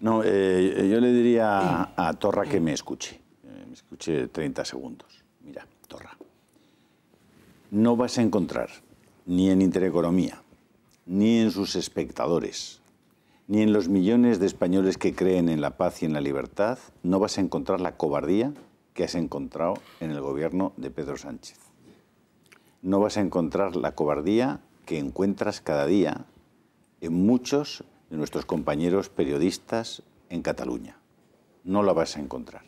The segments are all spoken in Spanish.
No, eh, eh, yo le diría a, Torra que me escuche. Eh, me escuche 30 segundos. Mira, Torra, no vas a encontrar ni en Intereconomía, ni en sus espectadores, ni en los millones de españoles que creen en la paz y en la libertad, no vas a encontrar la cobardía que has encontrado en el gobierno de Pedro Sánchez. No vas a encontrar la cobardía que encuentras cada día en muchos de nuestros compañeros periodistas en Cataluña. No la vas a encontrar.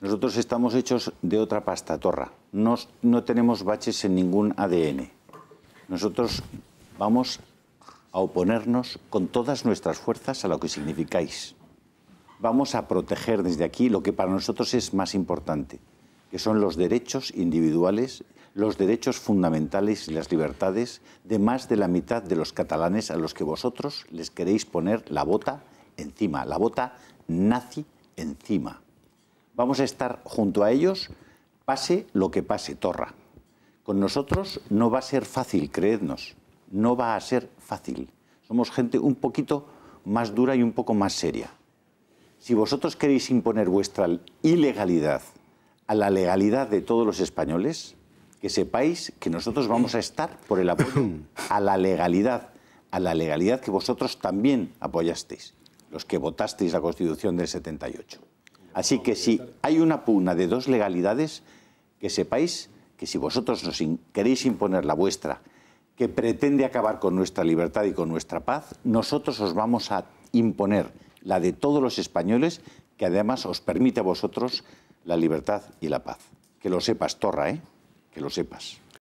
Nosotros estamos hechos de otra pasta torra. No, no tenemos baches en ningún ADN. Nosotros vamos a oponernos con todas nuestras fuerzas a lo que significáis. Vamos a proteger desde aquí lo que para nosotros es más importante, que son los derechos individuales los derechos fundamentales y las libertades de más de la mitad de los catalanes a los que vosotros les queréis poner la bota encima, la bota nazi encima. Vamos a estar junto a ellos, pase lo que pase, Torra. Con nosotros no va a ser fácil, creednos, no va a ser fácil. Somos gente un poquito más dura y un poco más seria. Si vosotros queréis imponer vuestra ilegalidad a la legalidad de todos los españoles, que sepáis que nosotros vamos a estar por el apoyo a la legalidad, a la legalidad que vosotros también apoyasteis, los que votasteis la Constitución del 78. Así que si hay una pugna de dos legalidades, que sepáis que si vosotros nos queréis imponer la vuestra, que pretende acabar con nuestra libertad y con nuestra paz, nosotros os vamos a imponer la de todos los españoles, que además os permite a vosotros la libertad y la paz. Que lo sepas, Torra, ¿eh? que lo sepas.